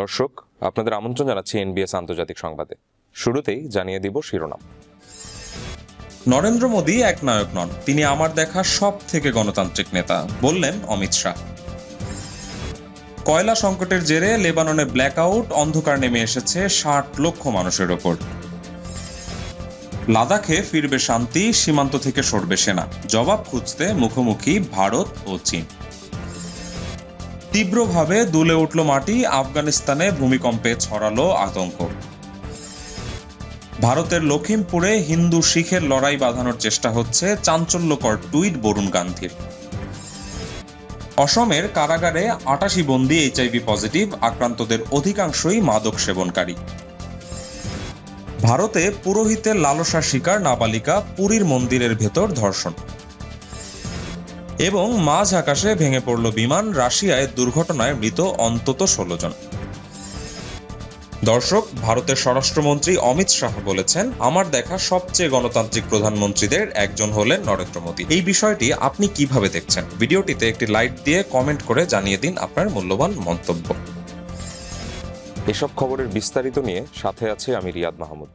দর্শক আপনাদের আমন্ত্রণ জানাচ্ছি এনবিএস আন্তর্জাতিক সংবাদে শুরুতেই জানিয়ে দিব শিরোনাম নরেন্দ্র মোদী এক নায়ক নন তিনি আমার দেখা সব থেকে গণতান্ত্রিক নেতা বললেন অমিত শাহ কয়লা সংকটের জেরে লেবাননে ব্ল্যাক আউট অন্ধকার নেমে এসেছে ষাট লক্ষ মানুষের ওপর লাদাখে ফিরবে শান্তি সীমান্ত থেকে সরবে সেনা জবাব খুঁজতে মুখোমুখি ভারত ও চীন তীব্রভাবে দুলে উঠল মাটি আফগানিস্তানে ভূমিকম্পে ছড়ালো আতঙ্ক ভারতের লক্ষিমপুরে হিন্দু শিখের লড়াই বাঁধানোর চেষ্টা হচ্ছে চাঞ্চল্যকর টুইট বরুণ গান্ধীর অসমের কারাগারে আটাশি বন্দি এইচআইভি পজিটিভ আক্রান্তদের অধিকাংশই মাদক সেবনকারী ভারতে পুরোহিতের লালসার শিকার নাবালিকা পুরীর মন্দিরের ভেতর ধর্ষণ এবং মাঝ আকাশে ভেঙে পড়ল বিমান রাশিয়ায় দুর্ঘটনায় মৃত অন্তত ষোলো জন দর্শক ভারতের স্বরাষ্ট্রমন্ত্রী অমিত শাহ বলেছেন আমার দেখা সবচেয়ে গণতান্ত্রিক প্রধানমন্ত্রীদের একজন হলেন নরেন্দ্র মোদী এই বিষয়টি আপনি কিভাবে দেখছেন ভিডিওটিতে একটি লাইক দিয়ে কমেন্ট করে জানিয়ে দিন আপনার মূল্যবান মন্তব্য এসব খবরের বিস্তারিত নিয়ে সাথে আছে আমি রিয়াদ মাহমুদ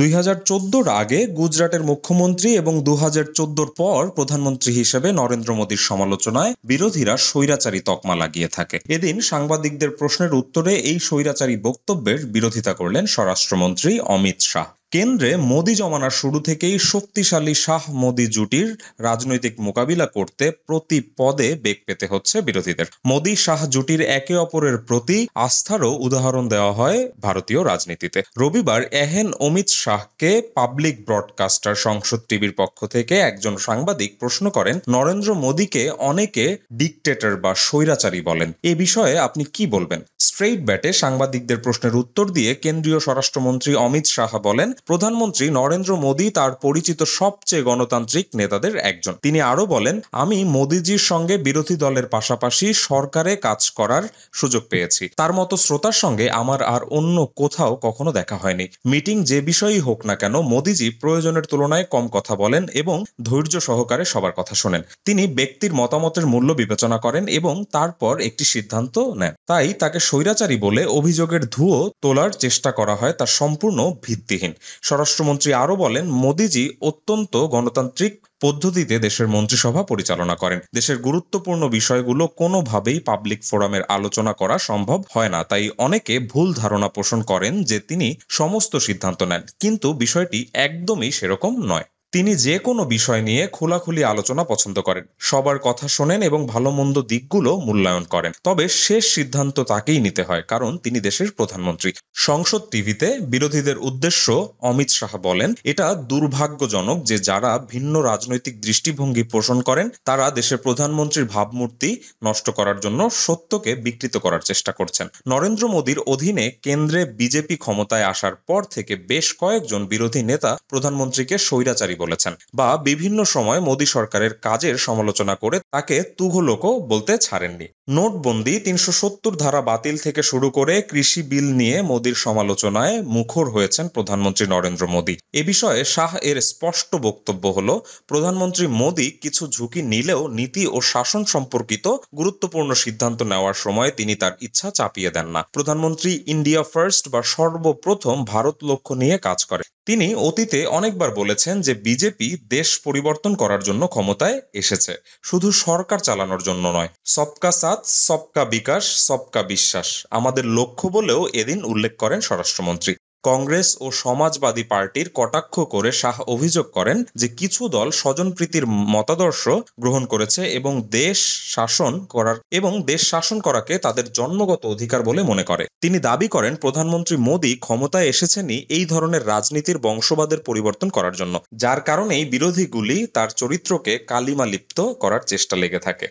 দুই হাজার চোদ্দোর আগে গুজরাটের মুখ্যমন্ত্রী এবং দু হাজার চোদ্দোর পর প্রধানমন্ত্রী হিসেবে নরেন্দ্র মোদীর সমালোচনায় বিরোধীরা স্বৈরাচারী তকমা লাগিয়ে থাকে এদিন সাংবাদিকদের প্রশ্নের উত্তরে এই স্বৈরাচারী বক্তব্যের বিরোধিতা করলেন স্বরাষ্ট্রমন্ত্রী অমিত শাহ কেন্দ্রে মোদি জমানার শুরু থেকেই শক্তিশালী শাহ মোদি জুটির রাজনৈতিক মোকাবিলা করতে প্রতি পদে বেগ পেতে হচ্ছে বিরোধীদের মোদি শাহ জুটির একে অপরের প্রতি আস্থারও উদাহরণ দেওয়া হয় ভারতীয় রাজনীতিতে রবিবার এহেন অমিত শাহকে পাবলিক ব্রডকাস্টার সংসদ টিভির পক্ষ থেকে একজন সাংবাদিক প্রশ্ন করেন নরেন্দ্র মোদীকে অনেকে ডিকটেটর বা স্বৈরাচারী বলেন এ বিষয়ে আপনি কি বলবেন স্ট্রেইট ব্যাটে সাংবাদিকদের প্রশ্নের উত্তর দিয়ে কেন্দ্রীয় স্বরাষ্ট্রমন্ত্রী অমিত শাহ বলেন প্রধানমন্ত্রী নরেন্দ্র মোদী তার পরিচিত সবচেয়ে গণতান্ত্রিক নেতাদের একজন তিনি আরও বলেন আমি মোদিজির সঙ্গে বিরোধী দলের পাশাপাশি সরকারে কাজ করার সুযোগ পেয়েছি তার মতো শ্রোতার সঙ্গে আমার আর অন্য কোথাও কখনো দেখা হয়নি মিটিং যে বিষয়ই হোক না কেন মোদিজি প্রয়োজনের তুলনায় কম কথা বলেন এবং ধৈর্য সহকারে সবার কথা শোনেন তিনি ব্যক্তির মতামতের মূল্য বিবেচনা করেন এবং তারপর একটি সিদ্ধান্ত নেন তাই তাকে স্বৈরাচারী বলে অভিযোগের ধুয়ো তোলার চেষ্টা করা হয় তা সম্পূর্ণ ভিত্তিহীন স্বরাষ্ট্রমন্ত্রী আরও বলেন মোদিজি অত্যন্ত গণতান্ত্রিক পদ্ধতিতে দেশের মন্ত্রিসভা পরিচালনা করেন দেশের গুরুত্বপূর্ণ বিষয়গুলো কোনোভাবেই পাবলিক ফোরামের আলোচনা করা সম্ভব হয় না তাই অনেকে ভুল ধারণা পোষণ করেন যে তিনি সমস্ত সিদ্ধান্ত নেন কিন্তু বিষয়টি একদমই সেরকম নয় তিনি যে কোনো বিষয় নিয়ে খোলাখুলি আলোচনা পছন্দ করেন সবার কথা শোনেন এবং ভালো মন্দ দিকগুলো মূল্যায়ন করেন তবে শেষ সিদ্ধান্ত তাকেই নিতে হয় কারণ তিনি দেশের প্রধানমন্ত্রী সংসদ টিভিতে বিরোধীদের উদ্দেশ্য অমিত শাহ বলেন এটা দুর্ভাগ্যজনক যে যারা ভিন্ন রাজনৈতিক দৃষ্টিভঙ্গি পোষণ করেন তারা দেশের প্রধানমন্ত্রীর ভাবমূর্তি নষ্ট করার জন্য সত্যকে বিকৃত করার চেষ্টা করছেন নরেন্দ্র মোদীর অধীনে কেন্দ্রে বিজেপি ক্ষমতায় আসার পর থেকে বেশ কয়েকজন বিরোধী নেতা প্রধানমন্ত্রীকে স্বৈরাচারী বলেছেন বা বিভিন্ন সময় মোদী সরকারের কাজের সমালোচনা করে তাকে তুঘলোকও বলতে ছাড়েননি নোটবন্দি তিনশো সত্তর ধারা বাতিল থেকে শুরু করে কৃষি বিল নিয়ে মোদীর সমালোচনায় মুখর হয়েছেন প্রধানমন্ত্রী নরেন্দ্র মোদী এ বিষয়ে শাহ এর স্পষ্ট বক্তব্য হল প্রধানমন্ত্রী মোদী কিছু ঝুঁকি নিলেও নীতি ও শাসন সম্পর্কিত গুরুত্বপূর্ণ সিদ্ধান্ত নেওয়ার সময় তিনি তার ইচ্ছা চাপিয়ে দেন না প্রধানমন্ত্রী ইন্ডিয়া ফার্স্ট বা সর্বপ্রথম ভারত লক্ষ্য নিয়ে কাজ করে তিনি অতীতে অনেকবার বলেছেন যে বিজেপি দেশ পরিবর্তন করার জন্য ক্ষমতায় এসেছে শুধু সরকার চালানোর জন্য নয় সবকা সাথ সবকা বিকাশ সবকা বিশ্বাস আমাদের লক্ষ্য বলেও এদিন উল্লেখ করেন স্বরাষ্ট্রমন্ত্রী কংগ্রেস ও সমাজবাদী পার্টির কটাক্ষ করে শাহ অভিযোগ করেন যে কিছু দল স্বজনপ্রীতির মতাদর্শ গ্রহণ করেছে এবং দেশ শাসন করার এবং দেশ শাসন করাকে তাদের জন্মগত অধিকার বলে মনে করে তিনি দাবি করেন প্রধানমন্ত্রী মোদী ক্ষমতায় এসেছেনই এই ধরনের রাজনীতির বংশবাদের পরিবর্তন করার জন্য যার কারণেই বিরোধীগুলি তার চরিত্রকে কালিমালিপ্ত করার চেষ্টা লেগে থাকে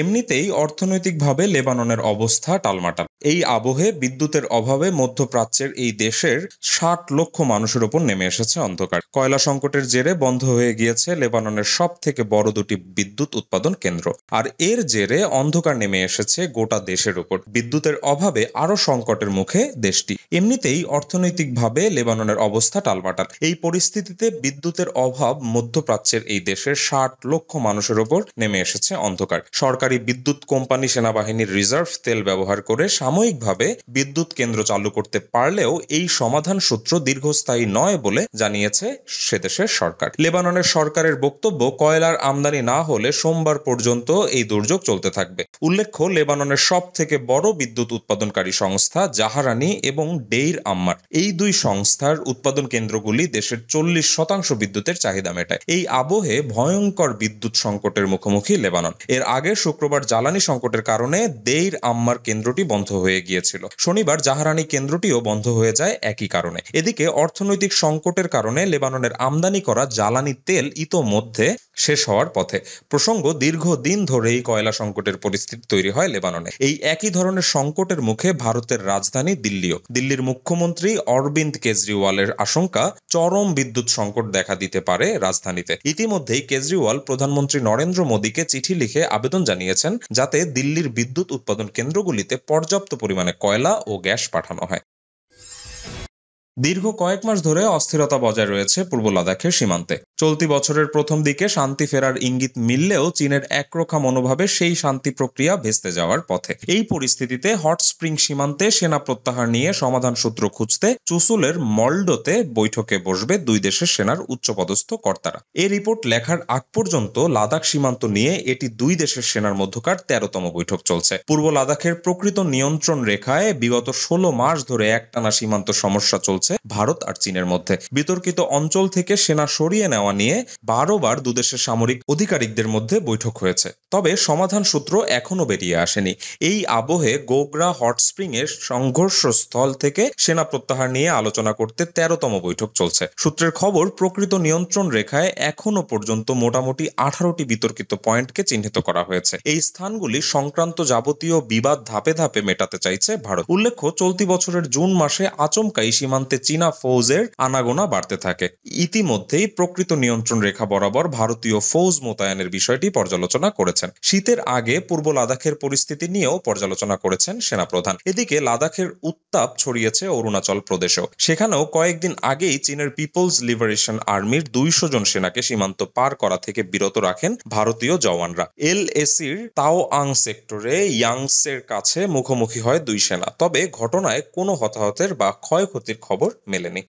এমনিতেই অর্থনৈতিকভাবে লেবাননের অবস্থা টালমাটাল এই আবহে বিদ্যুতের অভাবে মধ্যপ্রাচ্যের এই দেশের ষাট লক্ষ মানুষের ওপর নেমে এসেছে অন্ধকার কয়লা সংকটের জেরে বন্ধ হয়ে গিয়েছে লেবাননের সব থেকে বড় দুটি বিদ্যুৎ উৎপাদন কেন্দ্র আর এর জেরে অন্ধকার নেমে এসেছে গোটা দেশের ওপর বিদ্যুতের অভাবে আরও সংকটের মুখে দেশটি এমনিতেই অর্থনৈতিকভাবে লেবাননের অবস্থা টালমাটাল এই পরিস্থিতিতে বিদ্যুতের অভাব মধ্যপ্রাচ্যের এই দেশের ষাট লক্ষ মানুষের ওপর নেমে এসেছে অন্ধকার সরকারি বিদ্যুৎ কোম্পানি সেনাবাহিনীর রিজার্ভ তেল ব্যবহার করে সাময়িকভাবে বিদ্যুৎ কেন্দ্র চালু করতে পারলেও এই সমাধান সূত্র দীর্ঘস্থায়ী নয় বলে জানিয়েছে সেদেশের সরকার লেবাননের সরকারের বক্তব্য কয়লার আমদানি না হলে সোমবার পর্যন্ত এই দুর্যোগ চলতে থাকবে উল্লেখ্য লেবাননের সব থেকে বড় বিদ্যুৎ উৎপাদনকারী সংস্থা জাহারানি এবং ডেইর আম্মার এই দুই সংস্থার উৎপাদন কেন্দ্রগুলি দেশের চল্লিশ শতাংশ বিদ্যুতের চাহিদা মেটায় এই আবহে ভয়ঙ্কর বিদ্যুৎ সংকটের মুখোমুখি লেবানন এর আগে শুক্রবার জ্বালানি সংকটের কারণে দেইর আম্মার কেন্দ্রটি বন্ধ হয়ে গিয়েছিল শনিবার জাহারানি কেন্দ্রটিও বন্ধ হয়ে যায় একই কারণে এদিকে অর্থনৈতিক সংকটের কারণে লেবাননের আমদানি করা জ্বালানি তেল ইতোমধ্যে শেষ হওয়ার পথে প্রসঙ্গ দীর্ঘদিন ধরেই কয়লা সংকটের পরিস্থিতি তৈরি হয় লেবাননে এই একই ধরনের সংকটের মুখে ভারতের রাজধানী দিল্লিও দিল্লির মুখ্যমন্ত্রী অরবিন্দ কেজরিওয়ালের আশঙ্কা চরম বিদ্যুৎ সংকট দেখা দিতে পারে রাজধানীতে ইতিমধ্যেই কেজরিওয়াল প্রধানমন্ত্রী নরেন্দ্র মোদীকে চিঠি লিখে আবেদন জানিয়ে জানিয়েছেন যাতে দিল্লির বিদ্যুৎ উৎপাদন কেন্দ্রগুলিতে পর্যাপ্ত পরিমাণে কয়লা ও গ্যাস পাঠানো হয় দীর্ঘ কয়েক মাস ধরে অস্থিরতা বজায় রয়েছে পূর্ব লাদাখের সীমান্তে চলতি বছরের প্রথম দিকে শান্তি ফেরার ইঙ্গিত মিললেও চীনের একরোখা মনোভাবে সেই শান্তি প্রক্রিয়া ভেস্তে যাওয়ার পথে এই পরিস্থিতিতে হট স্প্রিং সীমান্তে সেনা প্রত্যাহার নিয়ে সমাধান সূত্র খুঁজতে চুসুলের মল্ডোতে বৈঠকে বসবে দুই দেশের সেনার উচ্চপদস্থ কর্তারা এ রিপোর্ট লেখার আগ পর্যন্ত লাদাখ সীমান্ত নিয়ে এটি দুই দেশের সেনার মধ্যকার তেরোতম বৈঠক চলছে পূর্ব লাদাখের প্রকৃত নিয়ন্ত্রণ রেখায় বিগত ষোলো মাস ধরে একটানা সীমান্ত সমস্যা চলছে ভারত আর চীনের মধ্যে বিতর্কিত অঞ্চল থেকে সেনা সরিয়ে নেওয়া নেওয়া নিয়ে বারোবার দুদেশের সামরিক আধিকারিকদের মধ্যে বৈঠক হয়েছে তবে সমাধান সূত্র এখনও বেরিয়ে আসেনি এই আবহে গোগরা হটস্প্রিং এর সংঘর্ষস্থল থেকে সেনা প্রত্যাহার নিয়ে আলোচনা করতে তেরোতম বৈঠক চলছে সূত্রের খবর প্রকৃত নিয়ন্ত্রণ রেখায় এখনও পর্যন্ত মোটামুটি আঠারোটি বিতর্কিত পয়েন্টকে চিহ্নিত করা হয়েছে এই স্থানগুলি সংক্রান্ত যাবতীয় বিবাদ ধাপে ধাপে মেটাতে চাইছে ভারত উল্লেখ্য চলতি বছরের জুন মাসে আচমকাই সীমান্তে চীনা ফৌজের আনাগোনা বাড়তে থাকে ইতিমধ্যেই প্রকৃত নিয়ন্ত্রণ রেখা বরাবর ভারতীয় ফৌজ মোতায়েনের বিষয়টি পর্যালোচনা করেছেন শীতের আগে পূর্ব লাদাখের পরিস্থিতি নিয়েও পর্যালোচনা করেছেন সেনাপ্রধান এদিকে লাদাখের উত্তাপ ছড়িয়েছে অরুণাচল প্রদেশেও সেখানেও কয়েকদিন আগেই চীনের পিপলস লিবারেশন আর্মির দুইশো জন সেনাকে সীমান্ত পার করা থেকে বিরত রাখেন ভারতীয় জওয়ানরা এল এসির তাও আং সেক্টরে ইয়াংসের কাছে মুখোমুখি হয় দুই সেনা তবে ঘটনায় কোনো হতাহতের বা ক্ষয়ক্ষতির খবর মেলেনি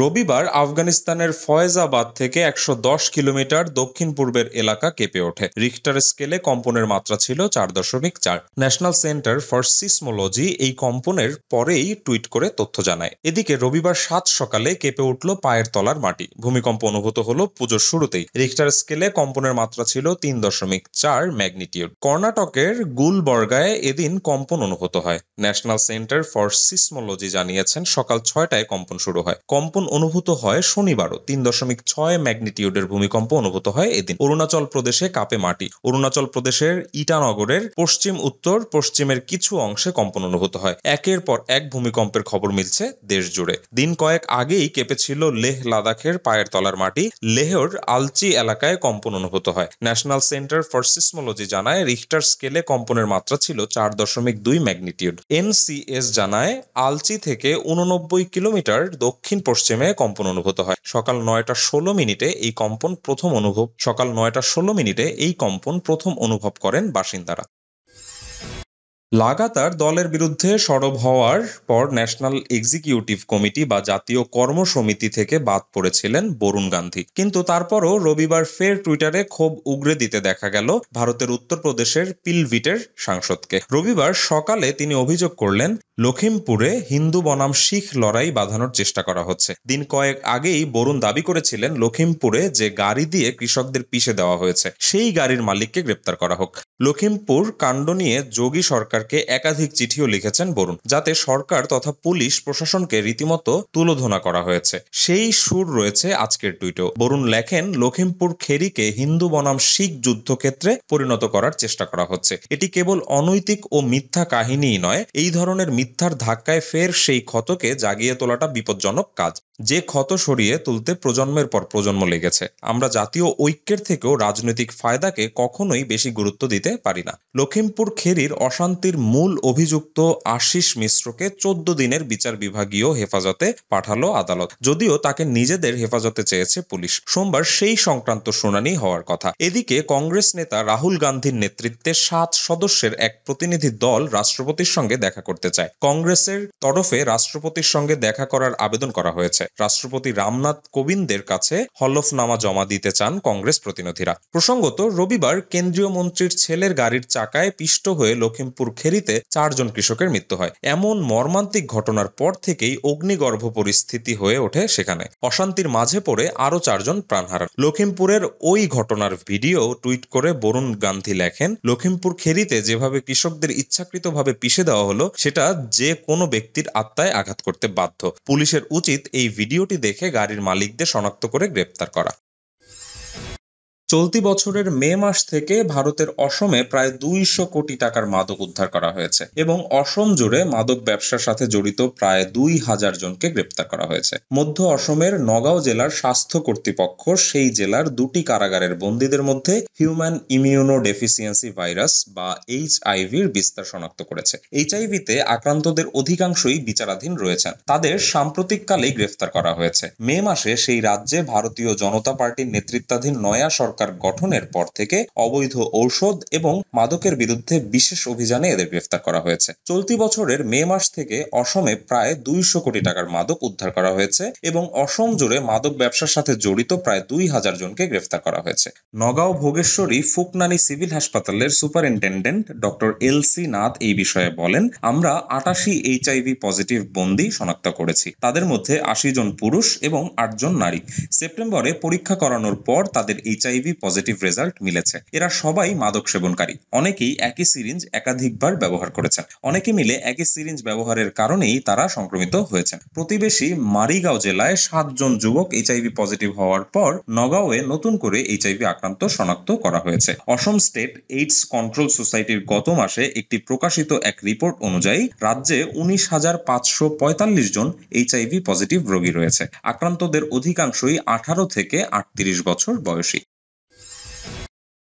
রবিবার আফগানিস্তানের ফয়েজাবাদ থেকে একশো কিলোমিটার দক্ষিণ পূর্বের এলাকা কেঁপে ওঠে রিক্টার স্কেলে কম্পনের মাত্রা ছিল চার দশমিক চার ন্যাশনাল সেন্টার ফর সিসমোলজি এই কম্পনের পরেই টুইট করে তথ্য জানায় এদিকে রবিবার সাত সকালে কেঁপে উঠল পায়ের তলার মাটি ভূমিকম্প অনুভূত হলো পুজোর শুরুতেই রিক্টার স্কেলে কম্পনের মাত্রা ছিল তিন দশমিক চার ম্যাগনিটিউড কর্ণাটকের গুলবর্গায় এদিন কম্পন অনুভূত হয় ন্যাশনাল সেন্টার ফর সিসমোলজি জানিয়েছেন সকাল ছয়টায় কম্পন শুরু হয় কম্পন ভূমিকম্পন অনুভূত হয় শনিবারও তিন দশমিক ছয় ম্যাগনিটিউডের ভূমিকম্প অনুভূত হয় এদিন অরুণাচল প্রদেশে কাপে মাটি অরুণাচল প্রদেশের ইটানগরের পশ্চিম উত্তর পশ্চিমের কিছু অংশে কম্পন অনুভূত হয় একের পর এক ভূমিকম্পের খবর মিলছে দেশ জুড়ে দিন কয়েক আগেই কেঁপেছিল লেহ লাদাখের পায়ের তলার মাটি লেহর আলচি এলাকায় কম্পন অনুভূত হয় ন্যাশনাল সেন্টার ফর সিসমোলজি জানায় রিক্টার স্কেলে কম্পনের মাত্রা ছিল চার দশমিক দুই ম্যাগনিটিউড এনসিএস জানায় আলচি থেকে উননব্বই কিলোমিটার দক্ষিণ পশ্চিম পশ্চিমে কম্পন অনুভূত হয় সকাল নয়টা ষোলো মিনিটে এই কম্পন প্রথম অনুভব সকাল নয়টা ষোলো মিনিটে এই কম্পন প্রথম অনুভব করেন বাসিন্দারা লাগাতার দলের বিরুদ্ধে সরব হওয়ার পর ন্যাশনাল এক্সিকিউটিভ কমিটি বা জাতীয় কর্ম সমিতি থেকে বাদ পড়েছিলেন বরুণ গান্ধী কিন্তু তারপরও রবিবার ফের টুইটারে ক্ষোভ উগরে দিতে দেখা গেল ভারতের উত্তরপ্রদেশের পিলভিটের সাংসদকে রবিবার সকালে তিনি অভিযোগ করলেন লখিমপুরে হিন্দু বনাম শিখ লড়াই বাঁধানোর চেষ্টা করা হচ্ছে দিন কয়েক আগেই বরুণ দাবি করেছিলেন লখিমপুরে যে গাড়ি দিয়ে কৃষকদের পিষে দেওয়া হয়েছে সেই গাড়ির মালিককে গ্রেপ্তার করা হোক লখিমপুর কাণ্ড নিয়ে যোগী সরকার সরকারকে একাধিক চিঠিও লিখেছেন বরুণ যাতে সরকার তথা পুলিশ প্রশাসনকে রীতিমতো তুলোধনা করা হয়েছে সেই সুর রয়েছে আজকের টুইটেও বরুণ লেখেন লখিমপুর খেরিকে হিন্দু বনাম শিখ যুদ্ধক্ষেত্রে পরিণত করার চেষ্টা করা হচ্ছে এটি কেবল অনৈতিক ও মিথ্যা কাহিনীই নয় এই ধরনের মিথ্যার ধাক্কায় ফের সেই ক্ষতকে জাগিয়ে তোলাটা বিপজ্জনক কাজ যে ক্ষত সরিয়ে তুলতে প্রজন্মের পর প্রজন্ম লেগেছে আমরা জাতীয় ঐক্যের থেকেও রাজনৈতিক ফায়দাকে কখনোই বেশি গুরুত্ব দিতে পারি না লখিমপুর খেরির অশান্তির মূল অভিযুক্ত আশিস মিশ্রকে চোদ্দ দিনের বিচার বিভাগীয় হেফাজতে পাঠালো আদালত যদিও তাকে নিজেদের হেফাজতে চেয়েছে পুলিশ সোমবার সেই সংক্রান্ত শুনানি হওয়ার কথা এদিকে কংগ্রেস নেতা রাহুল গান্ধীর নেতৃত্বে সাত সদস্যের এক প্রতিনিধি দল রাষ্ট্রপতির সঙ্গে দেখা করতে চায় কংগ্রেসের তরফে রাষ্ট্রপতির সঙ্গে দেখা করার আবেদন করা হয়েছে রাষ্ট্রপতি রামনাথ কোবিন্দের কাছে হলফনামা জমা দিতে চান কংগ্রেস প্রতিনিধিরা প্রসঙ্গত রবিবার কেন্দ্রীয় মন্ত্রীর ছেলের গাড়ির চাকায় পিষ্ট হয়ে লখিমপুর খেরিতে চারজন কৃষকের মৃত্যু হয় এমন মর্মান্তিক ঘটনার পর থেকেই অগ্নিগর্ভ পরিস্থিতি হয়ে ওঠে সেখানে অশান্তির মাঝে পড়ে আরও চারজন প্রাণ হারান লখিমপুরের ওই ঘটনার ভিডিও টুইট করে বরুণ গান্ধী লেখেন লখিমপুর খেরিতে যেভাবে কৃষকদের ইচ্ছাকৃতভাবে পিষে দেওয়া হলো সেটা যে কোনো ব্যক্তির আত্মায় আঘাত করতে বাধ্য পুলিশের উচিত এই ভিডিওটি দেখে গাড়ির মালিকদের শনাক্ত করে গ্রেপ্তার করা চলতি বছরের মে মাস থেকে ভারতের অসমে প্রায় দুইশো কোটি টাকার মাদক উদ্ধার করা হয়েছে এবং অসম জুড়ে মাদক ব্যবসার সাথে জড়িত প্রায় দুই হাজার জনকে গ্রেপ্তার করা হয়েছে মধ্য অসমের নগাঁও জেলার স্বাস্থ্য কর্তৃপক্ষ সেই জেলার দুটি কারাগারের বন্দীদের মধ্যে হিউম্যান ইমিউনো ডেফিসিয়েন্সি ভাইরাস বা এইচআইভির বিস্তার শনাক্ত করেছে এইচআইভিতে আক্রান্তদের অধিকাংশই বিচারাধীন রয়েছেন তাদের সাম্প্রতিককালেই গ্রেফতার করা হয়েছে মে মাসে সেই রাজ্যে ভারতীয় জনতা পার্টির নেতৃত্বাধীন নয়া সরকার সরকার গঠনের পর থেকে অবৈধ ঔষধ এবং মাদকের বিরুদ্ধে বিশেষ অভিযানে এদের গ্রেফতার করা হয়েছে চলতি বছরের মে মাস থেকে অসমে প্রায় দুইশো কোটি টাকার মাদক উদ্ধার করা হয়েছে এবং অসম জুড়ে মাদক ব্যবসার সাথে জড়িত প্রায় দুই হাজার জনকে গ্রেফতার করা হয়েছে নগাঁও ভোগেশ্বরী ফুকনানি সিভিল হাসপাতালের superintendent doctor L C Nath এই বিষয়ে বলেন আমরা আটাশি এইচআইভি পজিটিভ বন্দি শনাক্ত করেছি তাদের মধ্যে আশি জন পুরুষ এবং আটজন নারী সেপ্টেম্বরে পরীক্ষা করানোর পর তাদের এইচআইভি নেগেটিভই পজিটিভ রেজাল্ট মিলেছে এরা সবাই মাদক সেবনকারী অনেকেই একই সিরিঞ্জ একাধিকবার ব্যবহার করেছেন অনেকে মিলে একই সিরিঞ্জ ব্যবহারের কারণেই তারা সংক্রমিত হয়েছেন প্রতিবেশী মারিগাঁও জেলায় সাতজন যুবক এইচআইভি পজিটিভ হওয়ার পর নগাঁওয়ে নতুন করে এইচআইভি আক্রান্ত শনাক্ত করা হয়েছে অসম স্টেট এইডস কন্ট্রোল সোসাইটির গত মাসে একটি প্রকাশিত এক রিপোর্ট অনুযায়ী রাজ্যে উনিশ হাজার পাঁচশো পঁয়তাল্লিশ জন এইচআইভি পজিটিভ রোগী রয়েছে আক্রান্তদের অধিকাংশই আঠারো থেকে আটত্রিশ বছর বয়সী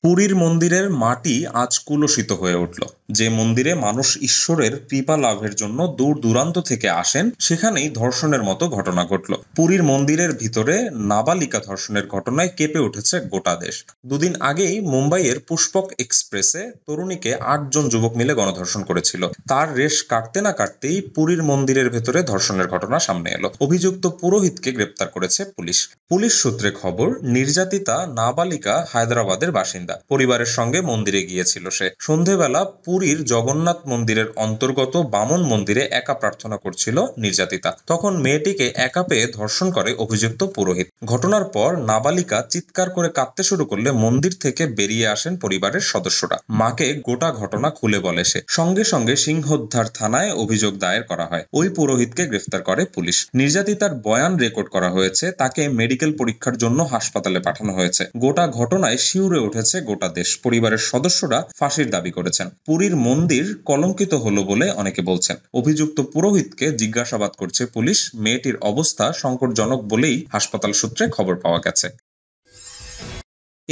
পুরীর মন্দিরের মাটি আজ কুলসিত হয়ে উঠল যে মন্দিরে মানুষ ঈশ্বরের কৃপা লাভের জন্য দূর দূরান্ত থেকে আসেন সেখানেই ধর্ষণের মতো ঘটনা ঘটল পুরীর মন্দিরের ভিতরে নাবালিকা ধর্ষণের ঘটনায় কেঁপে উঠেছে গোটা দেশ দুদিন আগেই মুম্বাইয়ের পুষ্পক এক্সপ্রেসে তরুণীকে আটজন যুবক মিলে গণধর্ষণ করেছিল তার রেশ কাটতে না কাটতেই পুরীর মন্দিরের ভেতরে ধর্ষণের ঘটনা সামনে এলো অভিযুক্ত পুরোহিতকে গ্রেপ্তার করেছে পুলিশ পুলিশ সূত্রে খবর নির্যাতিতা নাবালিকা হায়দ্রাবাদের বাসিন্দা মহিলা পরিবারের সঙ্গে মন্দিরে গিয়েছিল সে সন্ধেবেলা পুরীর জগন্নাথ মন্দিরের অন্তর্গত বামন মন্দিরে একা প্রার্থনা করছিল নির্যাতিতা তখন মেয়েটিকে একা পেয়ে ধর্ষণ করে অভিযুক্ত পুরোহিত ঘটনার পর নাবালিকা চিৎকার করে কাঁদতে শুরু করলে মন্দির থেকে বেরিয়ে আসেন পরিবারের সদস্যরা মাকে গোটা ঘটনা খুলে বলে সে সঙ্গে সঙ্গে সিংহোদ্ধার থানায় অভিযোগ দায়ের করা হয় ওই পুরোহিতকে গ্রেফতার করে পুলিশ নির্যাতিতার বয়ান রেকর্ড করা হয়েছে তাকে মেডিকেল পরীক্ষার জন্য হাসপাতালে পাঠানো হয়েছে গোটা ঘটনায় শিউরে উঠেছে গোটা দেশ পরিবারের সদস্যরা ফাঁসির দাবি করেছেন পুরীর মন্দির কলঙ্কিত হলো বলে অনেকে বলছেন অভিযুক্ত পুরোহিতকে জিজ্ঞাসাবাদ করছে পুলিশ মেয়েটির অবস্থা সংকটজনক বলেই হাসপাতাল সূত্রে খবর পাওয়া গেছে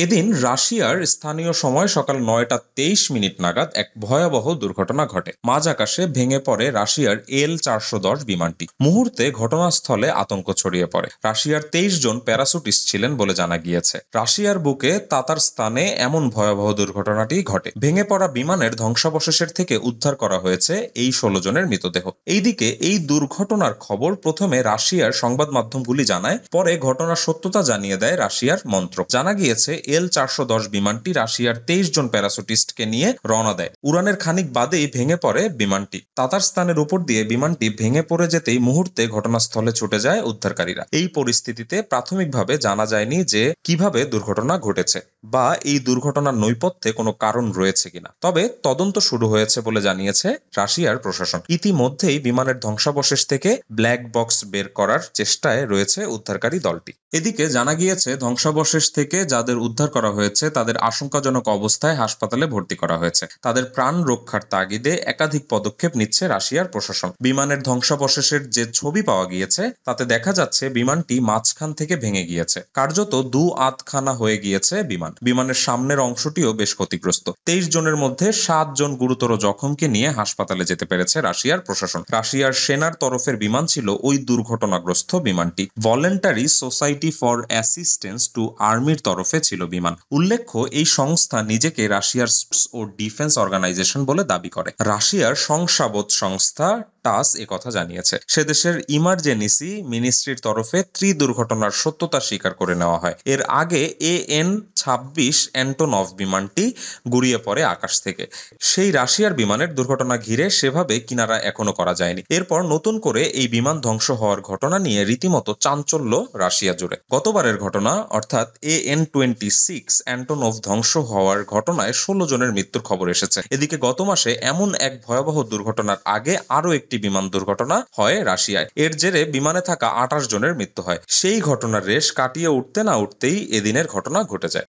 এদিন রাশিয়ার স্থানীয় সময় সকাল নয়টা তেইশ মিনিট নাগাদ এক ভয়াবহ দুর্ঘটনা ঘটে মাঝ আকাশে ভেঙে পড়ে রাশিয়ার এল চারশো দশ বিমানটি মুহূর্তে ঘটনাস্থলে আতঙ্ক ছড়িয়ে পড়ে রাশিয়ার তেইশ জন প্যারাসুটিস্ট ছিলেন বলে জানা গিয়েছে রাশিয়ার বুকে তাতার স্থানে এমন ভয়াবহ দুর্ঘটনাটি ঘটে ভেঙে পড়া বিমানের ধ্বংসাবশেষের থেকে উদ্ধার করা হয়েছে এই ষোলো জনের মৃতদেহ এইদিকে এই দুর্ঘটনার খবর প্রথমে রাশিয়ার সংবাদ মাধ্যমগুলি জানায় পরে ঘটনার সত্যতা জানিয়ে দেয় রাশিয়ার মন্ত্রক জানা গিয়েছে এল চারশো দশ বিমানটি রাশিয়ার তেইশ জন প্যারাসুটিস্টকে নিয়ে রওনা দেয় উড়ানের খানিক বাদেই ভেঙে পড়ে বিমানটি তাতারস্তানের উপর দিয়ে বিমানটি ভেঙে পড়ে যেতেই মুহূর্তে ঘটনাস্থলে ছুটে যায় উদ্ধারকারীরা এই পরিস্থিতিতে প্রাথমিকভাবে জানা যায়নি যে কিভাবে দুর্ঘটনা ঘটেছে বা এই দুর্ঘটনার নৈপথ্যে কোনো কারণ রয়েছে কিনা তবে তদন্ত শুরু হয়েছে বলে জানিয়েছে রাশিয়ার প্রশাসন ইতিমধ্যেই বিমানের ধ্বংসাবশেষ থেকে ব্ল্যাক বক্স বের করার চেষ্টায় রয়েছে উদ্ধারকারী দলটি এদিকে জানা গিয়েছে ধ্বংসাবশেষ থেকে যাদের উদ্ধার করা হয়েছে তাদের আশঙ্কাজনক অবস্থায় হাসপাতালে ভর্তি করা হয়েছে তাদের প্রাণ রক্ষার তাগিদে একাধিক পদক্ষেপ নিচ্ছে রাশিয়ার প্রশাসন বিমানের ধ্বংসাবশেষের যে ছবি পাওয়া গিয়েছে তাতে দেখা যাচ্ছে বিমানটি মাঝখান থেকে ভেঙে গিয়েছে কার্যত দু আধখানা হয়ে গিয়েছে বিমান বিমানের সামনের অংশটিও বেশ ক্ষতিগ্রস্ত তেইশ জনের মধ্যে সাত জন গুরুতর জখমকে নিয়ে হাসপাতালে যেতে পেরেছে রাশিয়ার প্রশাসন রাশিয়ার সেনার তরফের বিমান ছিল ওই দুর্ঘটনাগ্রস্ত বিমানটি voluntary society for assistance to আর্মির তরফে ছিল ছিল বিমান উল্লেখ্য এই সংস্থা নিজেকে রাশিয়ার স্পোর্টস ও ডিফেন্স অর্গানাইজেশন বলে দাবি করে রাশিয়ার সংসাবোধ সংস্থা টাস কথা জানিয়েছে সে দেশের ইমার্জেন্সি মিনিস্ট্রির তরফে ত্রি দুর্ঘটনার সত্যতা স্বীকার করে নেওয়া হয় এর আগে এ এন ছাব্বিশ অ্যান্টোনভ বিমানটি গুড়িয়ে পড়ে আকাশ থেকে সেই রাশিয়ার বিমানের দুর্ঘটনা ঘিরে সেভাবে কিনারা এখনো করা যায়নি এরপর নতুন করে এই বিমান ধ্বংস হওয়ার ঘটনা নিয়ে রীতিমতো চাঞ্চল্য রাশিয়া জুড়ে গতবারের ঘটনা অর্থাৎ A N twenty six Antonov ধ্বংস হওয়ার ঘটনায় ষোলো জনের মৃত্যুর খবর এসেছে এদিকে গত মাসে এমন এক ভয়াবহ দুর্ঘটনার আগে আরও একটি বিমান দুর্ঘটনা হয় রাশিয়ায় এর জেরে বিমানে থাকা আঠাশ জনের মৃত্যু হয় সেই ঘটনার রেশ কাটিয়ে উঠতে না উঠতেই এদিনের ঘটনা ঘটে যায়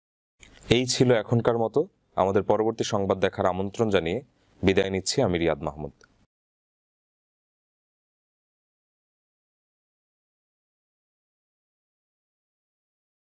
এই ছিল এখনকার মতো আমাদের পরবর্তী সংবাদ দেখার আমন্ত্রণ জানিয়ে বিদায় নিচ্ছি আমি রিয়াদ মাহমুদ